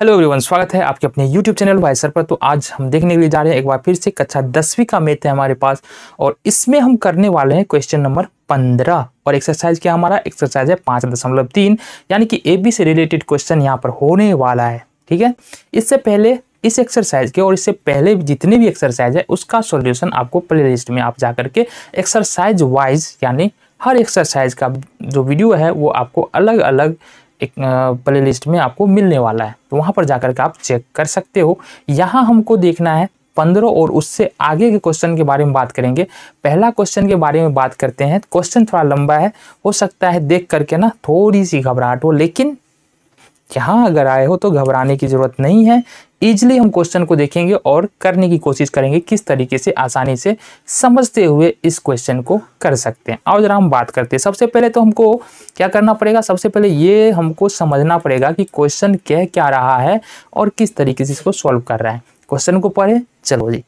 hello everyone स्वागत है आपके अपने यूट्यूब चैनल वाई सर पर तो आज हम देखने के लिए जा रहे हैं एक बार फिर से कक्षा दसवीं का मेथ है हमारे पास और इसमें हम करने वाले हैं क्वेश्चन नंबर पंद्रह और एक्सरसाइज क्या हमारा एक्सरसाइज है पाँच दशमलव तीन यानी कि ए बी से रिलेटेड क्वेश्चन यहाँ पर होने वाला है ठीक है इससे पहले इस एक्सरसाइज के और इससे पहले जितने भी एक्सरसाइज है उसका सोल्यूशन आपको प्ले लिस्ट में आप जा करके एक्सरसाइज वाइज यानी हर एक्सरसाइज का जो वीडियो है वो आपको अलग अलग एक प्ले लिस्ट में आपको मिलने वाला है तो वहाँ पर जाकर के आप चेक कर सकते हो यहाँ हमको देखना है पंद्रह और उससे आगे के क्वेश्चन के बारे में बात करेंगे पहला क्वेश्चन के बारे में बात करते हैं क्वेश्चन थोड़ा लंबा है हो सकता है देख करके ना थोड़ी सी घबराहट हो लेकिन यहाँ अगर आए हो तो घबराने की ज़रूरत नहीं है ईजिली हम क्वेश्चन को देखेंगे और करने की कोशिश करेंगे किस तरीके से आसानी से समझते हुए इस क्वेश्चन को कर सकते हैं और ज़रा हम बात करते हैं सबसे पहले तो हमको क्या करना पड़ेगा सबसे पहले ये हमको समझना पड़ेगा कि क्वेश्चन क्या क्या रहा है और किस तरीके से इसको सॉल्व कर रहा है क्वेश्चन को पढ़े चलो जी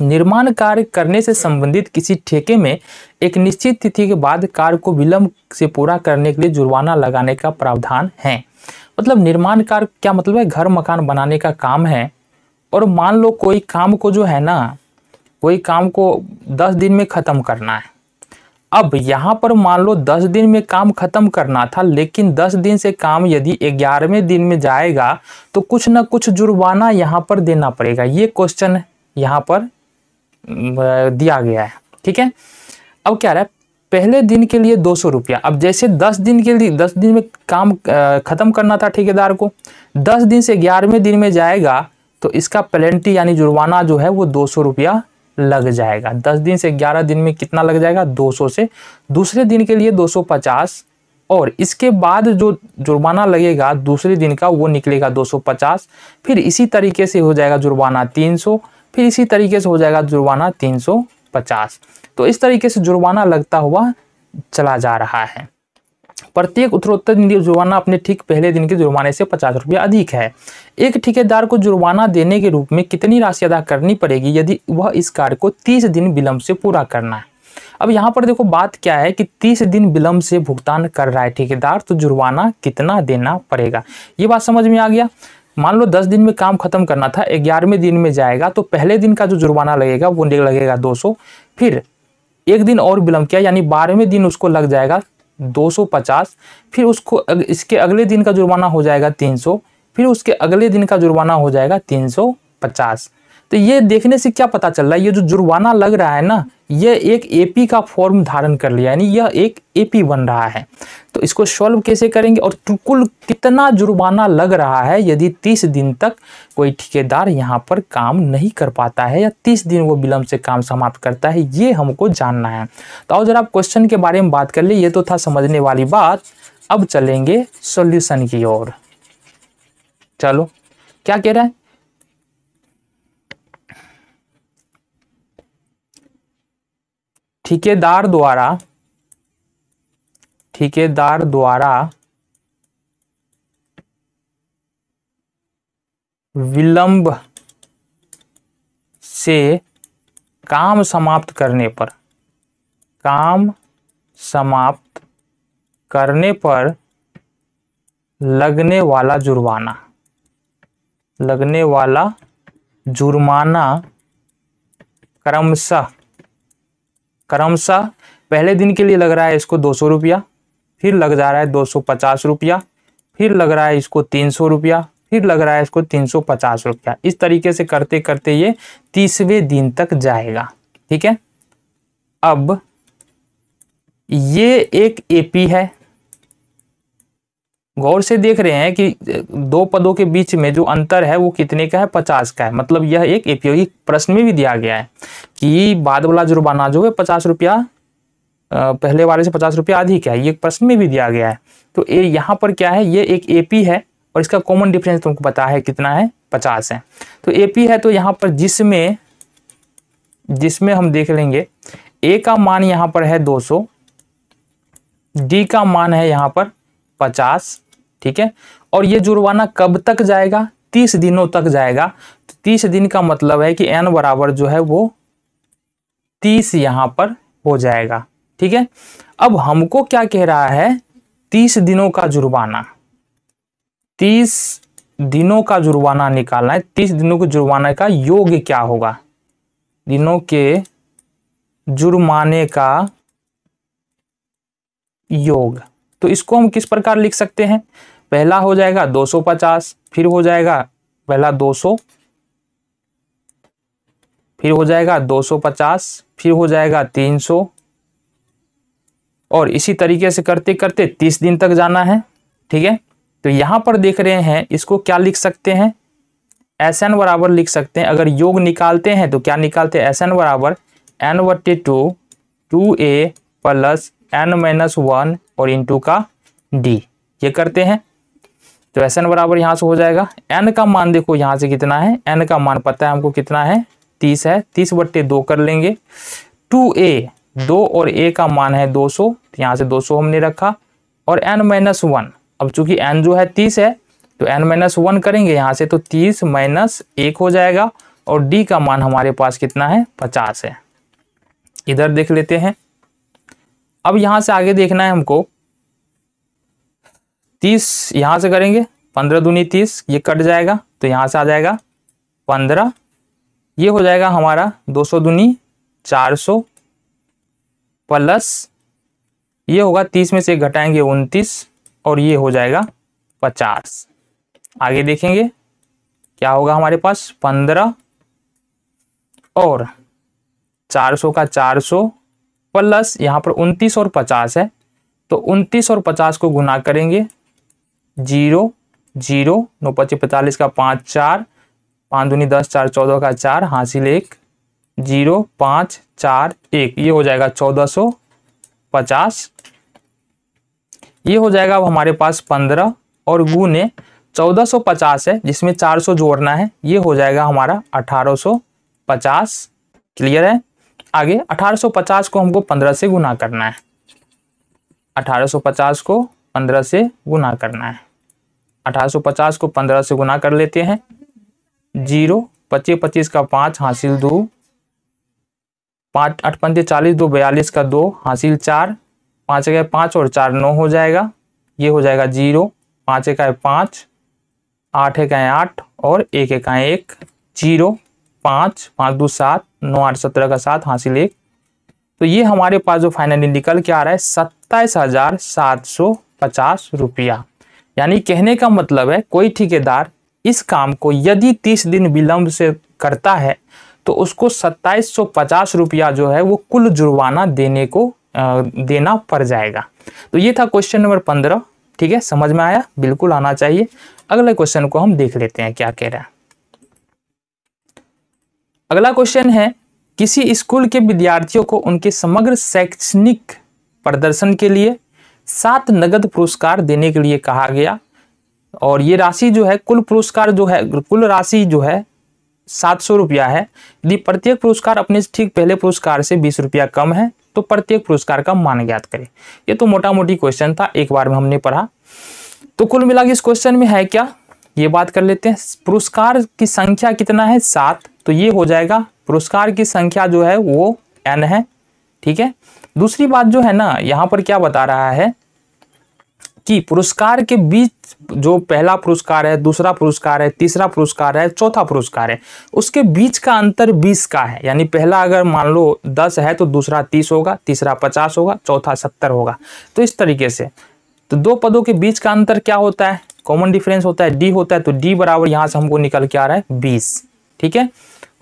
निर्माण कार्य करने से संबंधित किसी ठेके में एक निश्चित तिथि के बाद कार्य को विलंब से पूरा करने के लिए जुर्माना लगाने का प्रावधान है मतलब निर्माण कार्य क्या मतलब है घर मकान बनाने का काम है और मान लो कोई काम को जो है ना कोई काम को दस दिन में ख़त्म करना है अब यहाँ पर मान लो दस दिन में काम ख़त्म करना था लेकिन दस दिन से काम यदि ग्यारहवें दिन में जाएगा तो कुछ ना कुछ जुर्माना यहाँ पर देना पड़ेगा ये क्वेश्चन यहाँ पर दिया गया है ठीक है अब क्या रहा है पहले दिन के लिए दो सौ रुपया अब जैसे दस दिन के लिए दस दिन में काम ख़त्म करना था ठेकेदार को दस दिन से ग्यारहवें दिन में जाएगा तो इसका पेलेंटी यानी जुर्माना जो है वो दो सौ रुपया लग जाएगा दस दिन से ग्यारह दिन में कितना लग जाएगा दो सौ से दूसरे दिन के लिए दो सौ पचास और इसके बाद जो जुर्माना लगेगा दूसरे दिन का वो निकलेगा दो सौ पचास फिर इसी तरीके से हो जाएगा जुर्माना तीन सौ फिर इसी तरीके से हो जाएगा जुर्माना तीन सौ पचास तो इस तरीके से जुर्माना लगता हुआ चला जा रहा है प्रत्येक उत्तरोत्तर दिन के जुर्माना अपने ठीक पहले दिन के जुर्माने से पचास रुपया अधिक है एक ठेकेदार को जुर्माना देने के रूप में कितनी राशि अदा करनी पड़ेगी यदि वह इस कार्य को तीस दिन विलंब से पूरा करना है अब यहाँ पर देखो बात क्या है कि तीस दिन विलंब से भुगतान कर रहा है ठेकेदार तो जुर्माना कितना देना पड़ेगा ये बात समझ में आ गया मान लो दस दिन में काम खत्म करना था ग्यारहवें दिन में जाएगा तो पहले दिन का जो जुर्माना लगेगा वो लगेगा दो फिर एक दिन और विलम्ब किया यानी बारहवें दिन उसको लग जाएगा 250 फिर उसको अग, इसके अगले दिन का जुर्माना हो जाएगा 300 फिर उसके अगले दिन का जुर्माना हो जाएगा 350 तो ये देखने से क्या पता चल रहा है ये जो जुर्माना लग रहा है ना ये एक एपी का फॉर्म धारण कर लिया यानी यह एक एपी बन रहा है तो इसको सॉल्व कैसे करेंगे और कुल कितना जुर्माना लग रहा है यदि 30 दिन तक कोई ठेकेदार यहाँ पर काम नहीं कर पाता है या 30 दिन वो विलम्ब से काम समाप्त करता है ये हमको जानना है तो और जरा आप क्वेश्चन के बारे में बात कर लिए ये तो था समझने वाली बात अब चलेंगे सोल्यूशन की ओर चलो क्या कह रहे हैं ठेकेदार द्वारा ठेकेदार द्वारा विलंब से काम समाप्त करने पर काम समाप्त करने पर लगने वाला जुर्माना लगने वाला जुर्माना क्रमशः क्रमशः पहले दिन के लिए लग रहा है इसको दो सौ रुपया फिर लग जा रहा है दो सौ पचास रुपया फिर लग रहा है इसको तीन सौ रुपया फिर लग रहा है इसको तीन सौ पचास रुपया इस तरीके से करते करते ये तीसवें दिन तक जाएगा ठीक है अब ये एक एपी है गौर से देख रहे हैं कि दो पदों के बीच में जो अंतर है वो कितने का है पचास का है मतलब यह एक उपयोगी प्रश्न में भी दिया गया है कि बाद वाला जुर्माना जो है पचास रुपया पहले वाले से पचास रुपया अधिक है ये प्रश्न में भी दिया गया है तो ये यहाँ पर क्या है ये एक एपी है और इसका कॉमन डिफरेंस तुमको पता है कितना है पचास है तो एपी है तो यहाँ पर जिसमें जिसमें हम देख लेंगे ए का मान यहाँ पर है सौ डी का मान है यहाँ पर पचास ठीक है और ये जुर्माना कब तक जाएगा तीस दिनों तक जाएगा तो तीस दिन का मतलब है कि एन बराबर जो है वो तीस यहां पर हो जाएगा ठीक है अब हमको क्या कह रहा है तीस दिनों का जुर्माना तीस दिनों का जुर्माना निकालना है तीस दिनों के जुर्माने का योग क्या होगा दिनों के जुर्माने का योग तो इसको हम किस प्रकार लिख सकते हैं पहला हो जाएगा 250 फिर हो जाएगा पहला 200 फिर हो जाएगा 250 फिर हो जाएगा 300 और इसी तरीके से करते करते 30 दिन तक जाना है ठीक है तो यहां पर देख रहे हैं इसको क्या लिख सकते हैं एस एन बराबर लिख सकते हैं अगर योग निकालते हैं तो क्या निकालते हैं एस एन बराबर एन वट्टे two two A plus N minus one और टू का डी ये करते हैं तो एस एन बराबर यहाँ से हो जाएगा एन का मान देखो यहाँ से कितना है एन का मान पता है हमको कितना है तीस है तीस बट्टे दो कर लेंगे टू ए दो और ए का मान है दो सौ तो यहाँ से दो सौ हमने रखा और एन माइनस वन अब चूंकि एन जो है तीस है तो एन माइनस वन करेंगे यहाँ से तो तीस माइनस एक हो जाएगा और डी का मान हमारे पास कितना है पचास है इधर देख लेते हैं अब यहाँ से आगे देखना है हमको तीस यहाँ से करेंगे पंद्रह दूनी तीस ये कट जाएगा तो यहाँ से आ जाएगा पंद्रह ये हो जाएगा हमारा दो सौ दूनी चार सौ प्लस ये होगा तीस में से घटाएंगे उनतीस और ये हो जाएगा पचास आगे देखेंगे क्या होगा हमारे पास पंद्रह और चार सौ का चार सौ प्लस यहाँ पर उनतीस और पचास है तो उनतीस और पचास को गुना करेंगे जीरो जीरो नौ पच्चीस पैंतालीस का पाँच चार पाँच दूनी दस चार चौदह का चार हासिल एक जीरो पाँच चार एक ये हो जाएगा चौदह सौ पचास ये हो जाएगा अब हमारे पास पंद्रह और गुने चौदह सौ पचास है जिसमें चार सौ जोड़ना है ये हो जाएगा हमारा अठारह सौ पचास क्लियर है आगे 1850 को हमको 15 से गुना करना है 1850 को 15 से गुना करना है 1850 को 15 से गुना कर लेते हैं जीरो पच्चीस पच्चीस का पाँच हासिल दो पाँच अठ पंचे चालीस दो बयालीस का दो हासिल चार पाँच एक पाँच और चार नौ हो जाएगा ये हो जाएगा जीरो पाँच एक पाँच आठ एक आठ और एक एक एक जीरो पाँच पाँच दो सात नौ आठ सत्रह का सात हासिल एक तो ये हमारे पास जो फाइनली निकल के आ रहा है सत्ताईस हजार सात सौ पचास रुपया यानी कहने का मतलब है कोई ठेकेदार इस काम को यदि तीस दिन विलंब से करता है तो उसको सत्ताईस सौ पचास रुपया जो है वो कुल जुर्माना देने को देना पड़ जाएगा तो ये था क्वेश्चन नंबर पंद्रह ठीक है समझ में आया बिल्कुल आना चाहिए अगले क्वेश्चन को हम देख लेते हैं क्या कह रहे हैं अगला क्वेश्चन है किसी स्कूल के विद्यार्थियों को उनके समग्र शैक्षणिक प्रदर्शन के लिए सात नगद पुरस्कार देने के लिए कहा गया और ये राशि जो है कुल पुरस्कार जो है कुल राशि जो है सात सौ रुपया है यदि प्रत्येक पुरस्कार अपने ठीक पहले पुरस्कार से बीस रुपया कम है तो प्रत्येक पुरस्कार का मान ज्ञात करें ये तो मोटा मोटी क्वेश्चन था एक बार में हमने पढ़ा तो कुल मिला के इस क्वेश्चन में है क्या ये बात कर लेते हैं पुरस्कार की संख्या कितना है सात तो ये हो जाएगा पुरस्कार की संख्या जो है वो एन है ठीक है दूसरी बात जो है ना यहाँ पर क्या बता रहा है कि पुरस्कार के बीच जो पहला पुरस्कार है दूसरा पुरस्कार है तीसरा पुरस्कार है चौथा पुरस्कार है उसके बीच का अंतर 20 का है यानी पहला अगर मान लो 10 है तो दूसरा 30 होगा तीसरा 50 होगा चौथा 70 होगा तो इस तरीके से तो दो पदों के बीच का अंतर क्या होता है कॉमन डिफरेंस होता है डी होता है तो डी बराबर यहाँ से हमको निकल के आ रहा है बीस ठीक है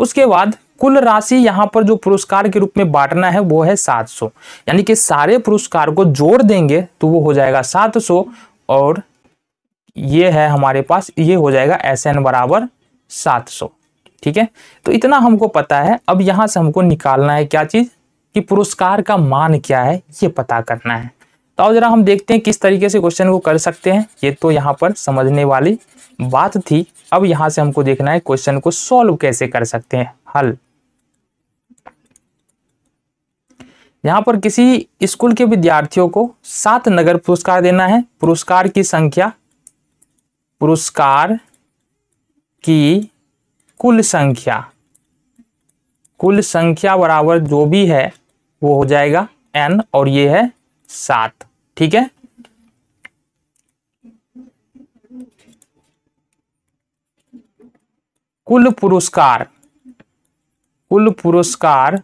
उसके बाद कुल राशि यहाँ पर जो पुरस्कार के रूप में बांटना है वो है 700 यानी कि सारे पुरस्कार को जोड़ देंगे तो वो हो जाएगा 700 और ये है हमारे पास ये हो जाएगा एस एन बराबर सात सौ ठीक है तो इतना हमको पता है अब यहाँ से हमको निकालना है क्या चीज़ कि पुरस्कार का मान क्या है ये पता करना है तो अब जरा हम देखते हैं किस तरीके से क्वेश्चन को कर सकते हैं ये तो यहाँ पर समझने वाली बात थी अब यहां से हमको देखना है क्वेश्चन को सॉल्व कैसे कर सकते हैं हल यहां पर किसी स्कूल के विद्यार्थियों को सात नगर पुरस्कार देना है पुरस्कार की संख्या पुरस्कार की कुल संख्या कुल संख्या बराबर जो भी है वो हो जाएगा एन और ये है सात ठीक है कुल पुरस्कार कुल पुरस्कार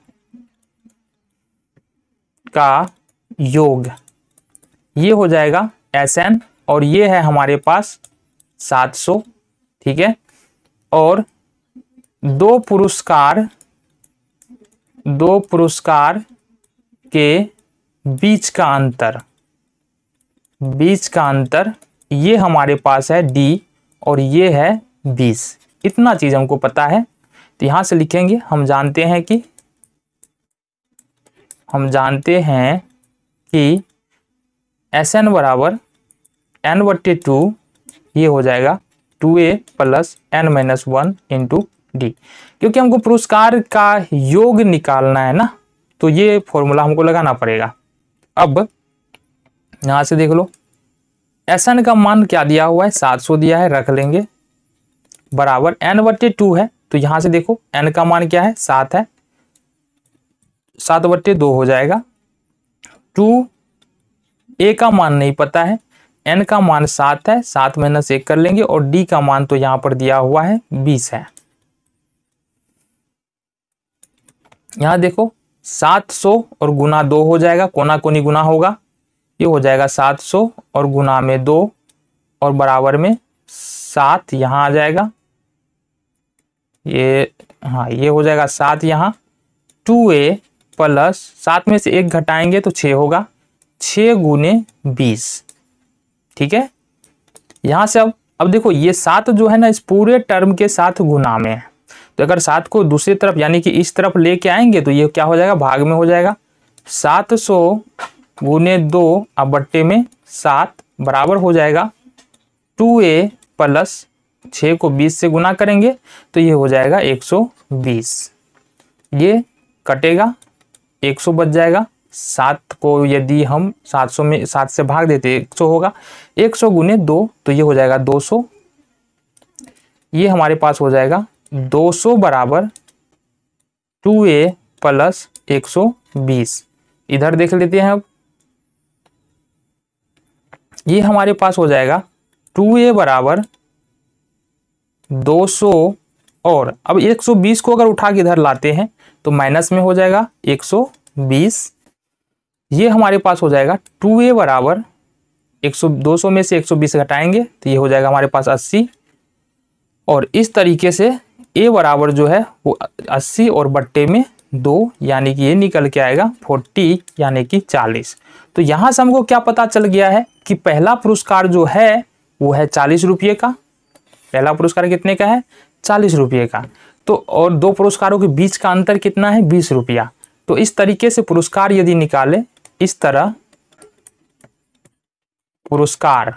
का योग ये हो जाएगा एस एन और ये है हमारे पास 700 ठीक है और दो पुरस्कार दो पुरस्कार के बीच का अंतर बीच का अंतर ये हमारे पास है डी और ये है बीस इतना चीज़ हमको पता है तो यहां से लिखेंगे हम जानते हैं कि हम जानते हैं कि एस एन बराबर एन बट्टे टू ये हो जाएगा two A plus N minus one into D क्योंकि हमको पुरस्कार का योग निकालना है ना तो ये फॉर्मूला हमको लगाना पड़ेगा अब यहां से देख लो एस एन का मान क्या दिया हुआ है सात सौ दिया है रख लेंगे बराबर एन बट्टे टू है तो यहां से देखो एन का मान क्या है सात है सात बट्टे दो हो जाएगा टू ए का मान नहीं पता है एन का मान सात है सात माइनस एक कर लेंगे और डी का मान तो यहां पर दिया हुआ है बीस है यहां देखो सात सौ और गुना दो हो जाएगा कोना कोनी गुना होगा ये हो जाएगा सात सौ और गुना में दो और बराबर में सात यहां आ जाएगा ये हाँ ये हो जाएगा सात यहाँ टू ए प्लस सात में से एक घटाएंगे तो छः होगा छ गुने बीस ठीक है यहाँ से अब अब देखो ये सात जो है ना इस पूरे टर्म के साथ गुना में है तो अगर सात को दूसरी तरफ यानी कि इस तरफ लेके आएंगे तो ये क्या हो जाएगा भाग में हो जाएगा सात सौ गुने दो अब बट्टे में सात बराबर हो जाएगा टू ए प्लस छः को बीस से गुना करेंगे तो ये हो जाएगा एक सौ बीस ये कटेगा एक सौ बच जाएगा सात को यदि हम सात सौ में सात से भाग देते एक सौ होगा एक सौ गुने दो तो ये हो जाएगा दो सौ ये हमारे पास हो जाएगा दो सौ बराबर टू ए प्लस एक सौ बीस इधर देख लेते हैं अब ये हमारे पास हो जाएगा टू ए बराबर 200 और अब 120 को अगर उठा के इधर लाते हैं तो माइनस में हो जाएगा 120 ये हमारे पास हो जाएगा टू ए बराबर एक सौ दो सौ में से एक सौ बीस घटाएंगे तो ये हो जाएगा हमारे पास अस्सी और इस तरीके से ए बराबर जो है वो अस्सी और बट्टे में दो यानी कि ये निकल के आएगा फोर्टी यानी कि चालीस तो यहाँ से हमको क्या पता चल गया है कि पहला पुरस्कार जो है वो है चालीस रुपये का पहला पुरस्कार कितने का है चालीस रुपये का तो और दो पुरस्कारों के बीच का अंतर कितना है बीस रुपया तो इस तरीके से पुरस्कार यदि निकाले इस तरह पुरस्कार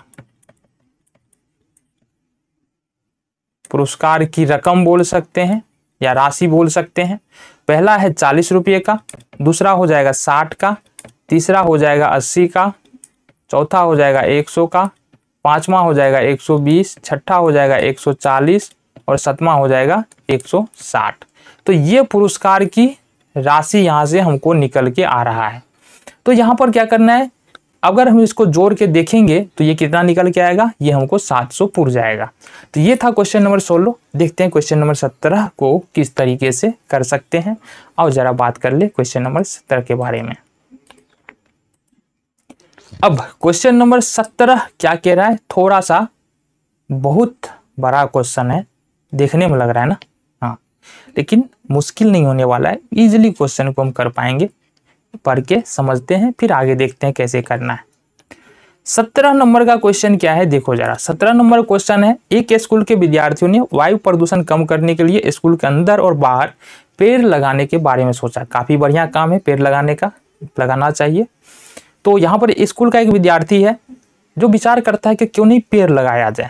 पुरस्कार की रकम बोल सकते हैं या राशि बोल सकते हैं पहला है चालीस रुपये का दूसरा हो जाएगा साठ का तीसरा हो जाएगा अस्सी का चौथा हो जाएगा एक सौ का पांचवा हो जाएगा 120 छठा हो जाएगा 140 और सतवा हो जाएगा 160 तो ये पुरस्कार की राशि यहाँ से हमको निकल के आ रहा है तो यहाँ पर क्या करना है अगर हम इसको जोड़ के देखेंगे तो ये कितना निकल के आएगा ये हमको 700 पुर जाएगा तो ये था क्वेश्चन नंबर 16 देखते हैं क्वेश्चन नंबर 17 को किस तरीके से कर सकते हैं और ज़रा बात कर ले क्वेश्चन नंबर 17 के बारे में अब क्वेश्चन नंबर सत्रह क्या कह रहा है थोड़ा सा बहुत बड़ा क्वेश्चन है देखने में लग रहा है ना हाँ लेकिन मुश्किल नहीं होने वाला है इजिली क्वेश्चन को हम कर पाएंगे पढ़ के समझते हैं फिर आगे देखते हैं कैसे करना है सत्रह नंबर का क्वेश्चन क्या है देखो जरा सत्रह नंबर क्वेश्चन है एक स्कूल के विद्यार्थियों ने वायु प्रदूषण कम करने के लिए स्कूल के अंदर और बाहर पेड़ लगाने के बारे में सोचा काफ़ी बढ़िया काम है पेड़ लगाने का लगाना चाहिए तो यहाँ पर स्कूल का एक विद्यार्थी है जो विचार करता है कि क्यों नहीं पेड़ लगाया जाए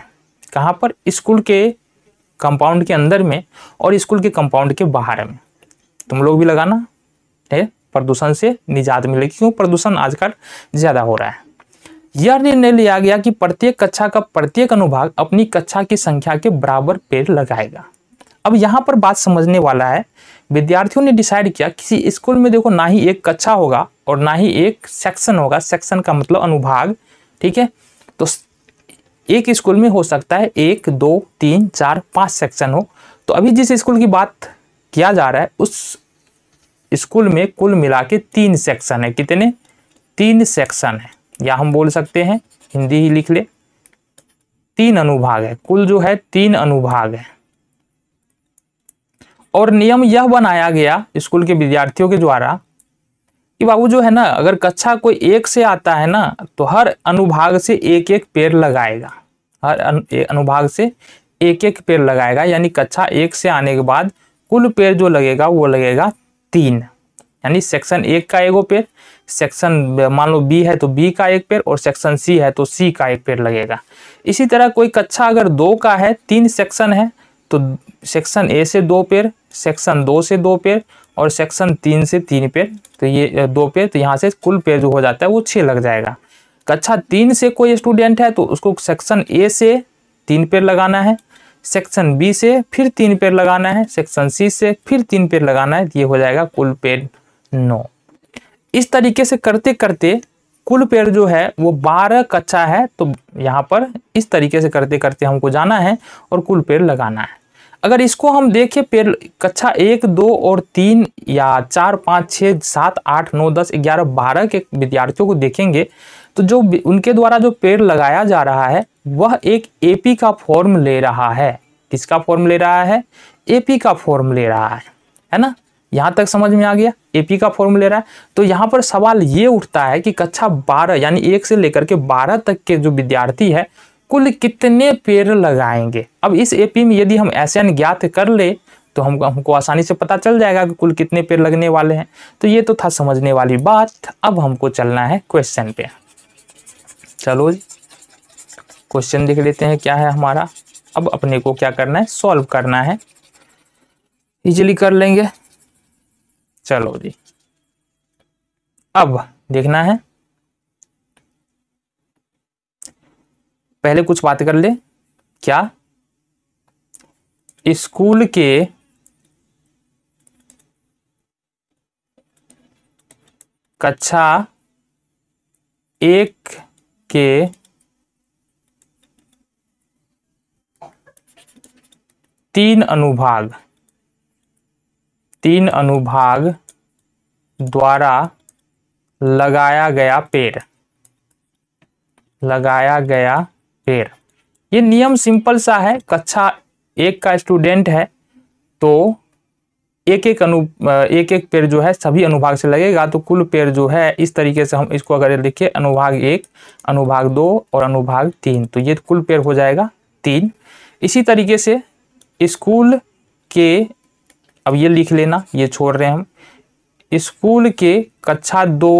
कहाँ पर स्कूल के कंपाउंड के अंदर में और स्कूल के कंपाउंड के बाहर में तुम लोग भी लगाना है प्रदूषण से निजात मिलेगी क्यों प्रदूषण आजकल ज़्यादा हो रहा है यह निर्णय लिया गया कि प्रत्येक कक्षा का प्रत्येक अनुभाग अपनी कक्षा की संख्या के बराबर पेड़ लगाएगा अब यहाँ पर बात समझने वाला है विद्यार्थियों ने डिसाइड किया किसी स्कूल में देखो ना ही एक कक्षा होगा और ना ही एक सेक्शन होगा सेक्शन का मतलब अनुभाग ठीक है तो एक स्कूल में हो सकता है एक दो तीन चार पाँच सेक्शन हो तो अभी जिस स्कूल की बात किया जा रहा है उस स्कूल में कुल मिला के तीन सेक्शन है कितने तीन सेक्शन है या हम बोल सकते हैं हिंदी ही लिख ले तीन अनुभाग है कुल जो है तीन अनुभाग है और नियम यह बनाया गया स्कूल के विद्यार्थियों के द्वारा कि बाबू जो है ना अगर कक्षा कोई एक से आता है ना तो हर अनुभाग से एक एक पेड़ लगाएगा हर अनुभाग से एक एक पेड़ लगाएगा यानी कक्षा एक से आने के बाद कुल पेड़ जो लगेगा वो लगेगा तीन यानी सेक्शन एक का एगो पेड़ सेक्शन मान लो बी है तो बी का एक पेड़ और सेक्शन सी है तो सी का एक पेड़ लगेगा इसी तरह कोई कक्षा अगर दो का है तीन सेक्शन है तो सेक्शन ए से दो पेड़ सेक्शन दो से दो पेड़ और सेक्शन तीन से तीन पेड़ तो ये दो पेड़ तो यहाँ से कुल पेड़ जो हो जाता है वो छः लग जाएगा कक्षा तो अच्छा, तीन से कोई स्टूडेंट है तो उसको सेक्शन ए से तीन पेड़ लगाना है सेक्शन बी से फिर तीन पेड़ लगाना है सेक्शन सी से फिर तीन पेड़ लगाना है ये हो जाएगा कुल पेड़ नौ इस तरीके से करते करते कुल पेड़ जो है वो बारह कच्चा है तो यहाँ पर इस तरीके से करते करते हमको जाना है और कुल पेड़ लगाना है अगर इसको हम देखें पेड़ कक्षा एक दो और तीन या चार पाँच छः सात आठ नौ दस ग्यारह बारह के विद्यार्थियों को देखेंगे तो जो उनके द्वारा जो पेड़ लगाया जा रहा है वह एक ए का फॉर्म ले रहा है किसका फॉर्म ले रहा है ए का फॉर्म ले रहा है है ना यहाँ तक समझ में आ गया एपी का फॉर्म ले रहा है तो यहाँ पर सवाल ये उठता है कि कक्षा बारह यानी एक से लेकर के बारह तक के जो विद्यार्थी है कुल कितने पेड़ लगाएंगे अब इस एपी में यदि हम ऐसे अनज्ञात कर ले तो हम हमको आसानी से पता चल जाएगा कि कुल कितने पेड़ लगने वाले हैं तो ये तो था समझने वाली बात अब हमको चलना है क्वेश्चन पे चलो जी क्वेश्चन देख लेते हैं क्या है हमारा अब अपने को क्या करना है सॉल्व करना है इजिली कर लेंगे चलो जी अब देखना है पहले कुछ बात कर ले क्या स्कूल के कक्षा एक के तीन अनुभाग तीन अनुभाग द्वारा लगाया गया पेड़ लगाया गया पेड़ ये नियम सिंपल सा है कक्षा एक का स्टूडेंट है तो एक एक अनु एक एक पेड़ जो है सभी अनुभाग से लगेगा तो कुल पेड़ जो है इस तरीके से हम इसको अगर लिखे अनुभाग एक अनुभाग दो और अनुभाग तीन तो ये कुल पेड़ हो जाएगा तीन इसी तरीके से स्कूल के अब ये लिख लेना ये छोड़ रहे हैं हम स्कूल के कक्षा दो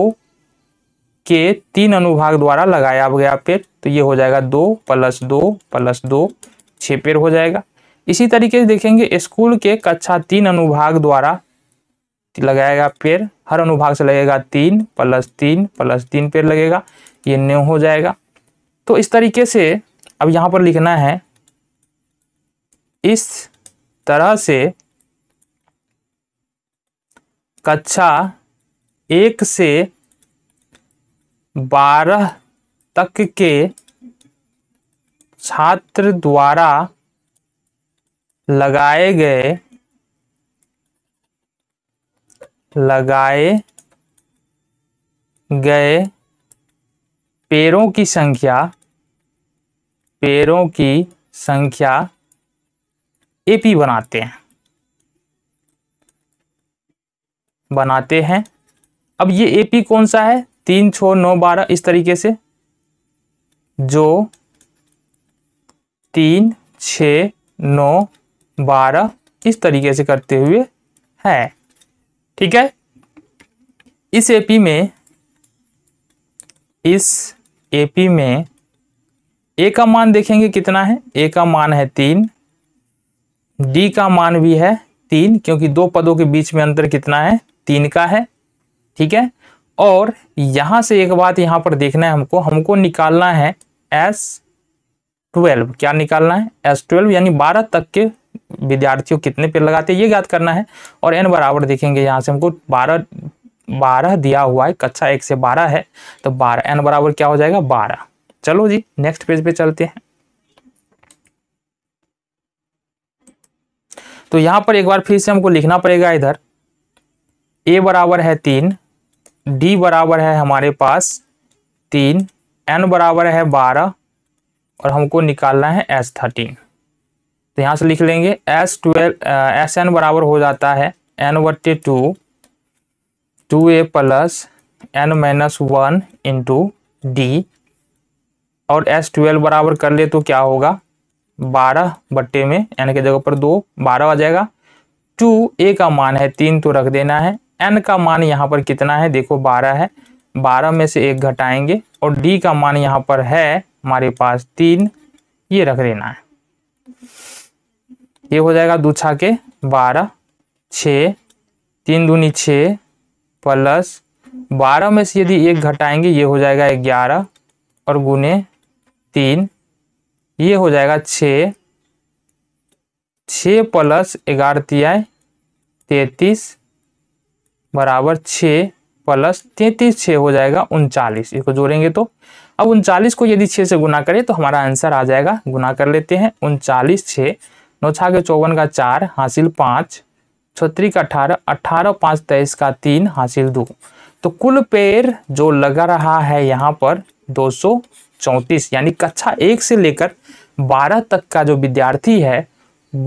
के तीन अनुभाग द्वारा लगाया गया पेड़ तो ये हो जाएगा दो प्लस दो प्लस दो छः पेड़ हो जाएगा इसी तरीके से देखेंगे स्कूल के कक्षा तीन अनुभाग द्वारा लगाया गया पेड़ हर अनुभाग से लगेगा तीन प्लस तीन प्लस तीन पेड़ लगेगा ये न्यू हो जाएगा तो इस तरीके से अब यहाँ पर लिखना है इस तरह से कक्षा एक से बारह तक के छात्र द्वारा लगाए गए लगाए गए पेड़ों की संख्या पेड़ों की संख्या एपी बनाते हैं बनाते हैं अब ये ए पी कौन सा है तीन छो नौ बारह इस तरीके से जो तीन छ नौ बारह इस तरीके से करते हुए है ठीक है इस एपी में इस एपी में ए का मान देखेंगे कितना है ए का मान है तीन डी का मान भी है तीन क्योंकि दो पदों के बीच में अंतर कितना है तीन का है ठीक है और यहां से एक बात यहां पर देखना है हमको हमको निकालना है एस ट्वेल्व क्या निकालना है एस ट्वेल्व यानी बारह तक के विद्यार्थियों कितने पेड़ लगाते हैं ये ज्ञात करना है और एन बराबर देखेंगे यहाँ से हमको बारह बारह दिया हुआ है कक्षा एक से बारह है तो बारह एन बराबर क्या हो जाएगा बारह चलो जी नेक्स्ट पेज पे चलते हैं तो यहां पर एक बार फिर से हमको लिखना पड़ेगा इधर ए बराबर है तीन डी बराबर है हमारे पास तीन एन बराबर है बारह और हमको निकालना है एस थर्टीन तो यहाँ से लिख लेंगे एस ट्वेल्व एस एन बराबर हो जाता है एन वट्टे two two A plus N minus one into D और एस ट्वेल्व बराबर कर ले तो क्या होगा बारह बट्टे में एन के जगह पर दो बारह आ जाएगा टू ए का मान है तीन तो रख देना है एन का मान यहाँ पर कितना है देखो बारह है बारह में से एक घटाएंगे और डी का मान यहाँ पर है हमारे पास तीन ये रख देना है ये हो जाएगा दो छा के बारह छ तीन दूनी छ प्लस बारह में से यदि एक घटाएंगे ये हो जाएगा ग्यारह और गुने तीन ये हो जाएगा छ छ प्लस ग्यारह तिया तैतीस बराबर छः प्लस तैंतीस छः हो जाएगा उनचालीस इसको जोड़ेंगे तो अब उनचालीस को यदि छः से गुना करें तो हमारा आंसर आ जाएगा गुना कर लेते हैं उनचालीस छः नौ छा के चौवन का चार हासिल पाँच छत्तीस का अठारह अठारह पाँच तेईस का तीन हासिल दो तो कुल पेड़ जो लगा रहा है यहाँ पर दो सौ चौंतीस यानी कक्षा एक से लेकर बारह तक का जो विद्यार्थी है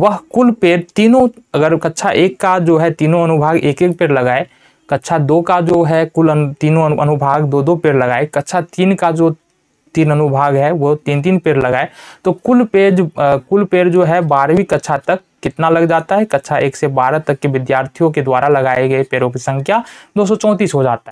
वह कुल पेड़ तीनों अगर कक्षा एक का जो है तीनों अनुभाग एक एक पेड़ लगाए कक्षा दो का जो है कुल अनु, तीनों अनुभाग दो दो पेड़ लगाए कक्षा तीन का जो तीन अनुभाग है वो तीन तीन पेड़ लगाए तो कुल पेज कुल पेड़ जो है बारहवीं कक्षा तक कितना लग जाता है कक्षा एक से बारह तक के विद्यार्थियों के द्वारा लगाए गए पेड़ों की संख्या दो हो जाता है